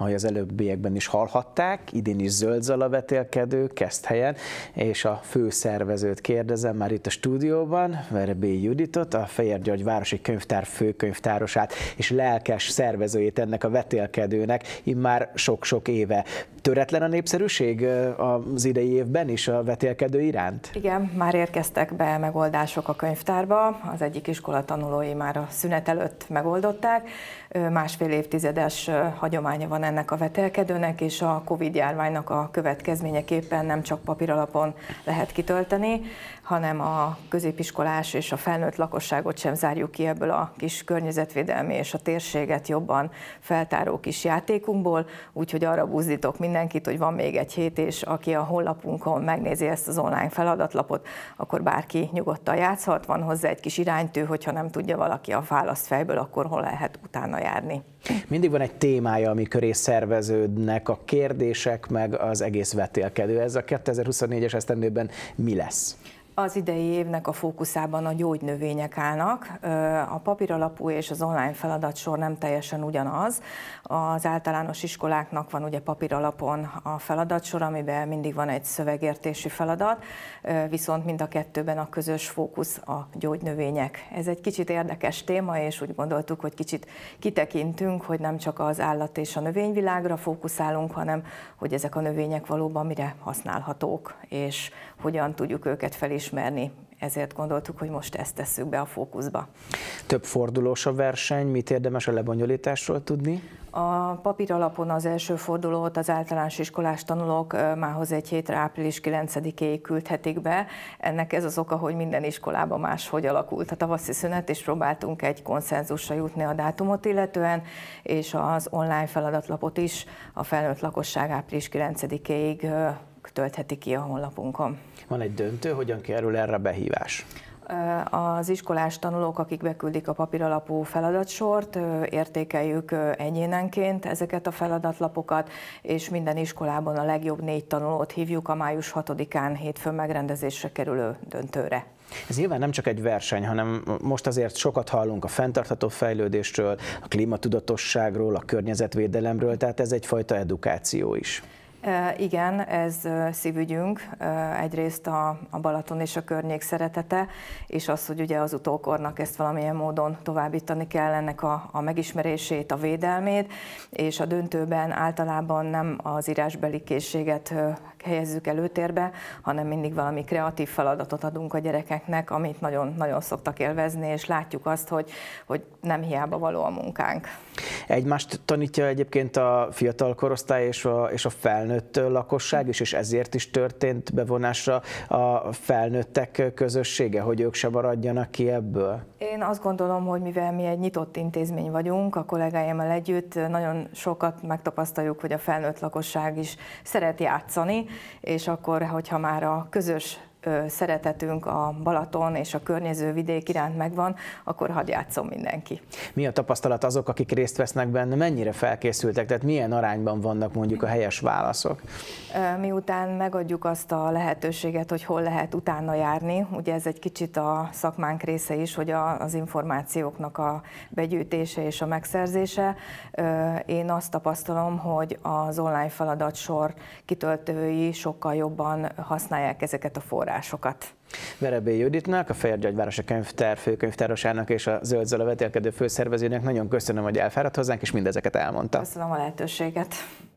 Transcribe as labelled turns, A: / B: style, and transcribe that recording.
A: ahogy az előbbiekben is hallhatták, idén is zöld vetélkedő, kezd helyen, és a főszervezőt kérdezem már itt a stúdióban, Verbé Juditot, a Fejér György Városi Könyvtár főkönyvtárosát és lelkes szervezőjét ennek a vetélkedőnek, immár sok-sok éve töretlen a népszerűség az idei évben is a vetélkedő iránt? Igen, már érkeztek be
B: megoldások a könyvtárba, az egyik iskola tanulói már a szünet előtt megoldották, másfél évtizedes hagyománya van ennek a vetélkedőnek, és a Covid járványnak a következményeképpen nem csak papíralapon lehet kitölteni, hanem a középiskolás és a felnőtt lakosságot sem zárjuk ki ebből a kis környezetvédelmi és a térséget jobban feltáró kis játékunkból, úgyhogy arra buzdítok minden mindenkit, hogy van még egy hét, és aki a honlapunkon megnézi ezt az online feladatlapot, akkor bárki nyugodtan játszhat, van hozzá egy kis iránytű, hogyha nem tudja valaki a választ fejből, akkor hol lehet utána
A: járni. Mindig van egy témája, ami köré szerveződnek a kérdések, meg az egész vetélkedő. Ez a 2024-es esztendőben mi lesz?
B: Az idei évnek a fókuszában a gyógynövények állnak. A papíralapú és az online feladatsor nem teljesen ugyanaz. Az általános iskoláknak van ugye papíralapon a feladatsor, amiben mindig van egy szövegértésű feladat, viszont mind a kettőben a közös fókusz a gyógynövények. Ez egy kicsit érdekes téma, és úgy gondoltuk, hogy kicsit kitekintünk, hogy nem csak az állat és a növényvilágra fókuszálunk, hanem hogy ezek a növények valóban mire használhatók, és hogyan tudjuk őket felismerni ismerni. Ezért
A: gondoltuk, hogy most ezt tesszük be a fókuszba. Több fordulós a verseny, mit érdemes a lebonyolításról tudni?
B: A papír alapon az első fordulót az általános iskolás tanulók mához egy hétre április 9-éig küldhetik be. Ennek ez az oka, hogy minden iskolában máshogy alakult a tavaszi szünet, és próbáltunk egy konszenzusra jutni a dátumot illetően, és az online feladatlapot is a felnőtt lakosság április 9-éig töltheti ki a honlapunkon.
A: Van egy döntő, hogyan kerül erre a behívás?
B: az iskolás tanulók, akik beküldik a papíralapú feladatsort, értékeljük egyénenként ezeket a feladatlapokat, és minden iskolában a legjobb négy tanulót hívjuk a május 6-án hétfőn megrendezésre kerülő döntőre.
A: Ez nyilván nem csak egy verseny, hanem most azért sokat hallunk a fenntartható fejlődésről, a klímatudatosságról, a környezetvédelemről, tehát ez egyfajta edukáció is.
B: Igen, ez szívügyünk, egyrészt a, a Balaton és a környék szeretete, és az, hogy ugye az utókornak ezt valamilyen módon továbbítani kell ennek a, a megismerését, a védelmét, és a döntőben általában nem az írásbeli készséget helyezzük előtérbe, hanem mindig valami kreatív feladatot adunk a gyerekeknek, amit nagyon-nagyon szoktak élvezni, és látjuk azt, hogy, hogy nem hiába való a munkánk.
A: Egymást tanítja egyébként a fiatal korosztály és a, és a felnőtt felnőtt lakosság is, és ezért is történt bevonásra a felnőttek közössége, hogy ők se maradjanak ki ebből?
B: Én azt gondolom, hogy mivel mi egy nyitott intézmény vagyunk, a kollégáimmal együtt nagyon sokat megtapasztaljuk, hogy a felnőtt lakosság is szeret játszani, és akkor, hogyha már a közös szeretetünk a Balaton és a környező vidék iránt megvan, akkor hadd játszom mindenki.
A: Mi a tapasztalat azok, akik részt vesznek benne, mennyire felkészültek, tehát milyen arányban vannak mondjuk a helyes válaszok?
B: Miután megadjuk azt a lehetőséget, hogy hol lehet utána járni, ugye ez egy kicsit a szakmánk része is, hogy az információknak a begyűjtése és a megszerzése. Én azt tapasztalom, hogy az online feladatsor kitöltői sokkal jobban használják ezeket a forrásokat forrásokat.
A: Verebé Juditnak, a Fehérgyárgyvárosa könyvtár főkönyvtárosának és a Zöld Zala vetélkedő főszervezőnek nagyon köszönöm, hogy elfáradt hozzánk, és mindezeket elmondta. Köszönöm
B: a lehetőséget.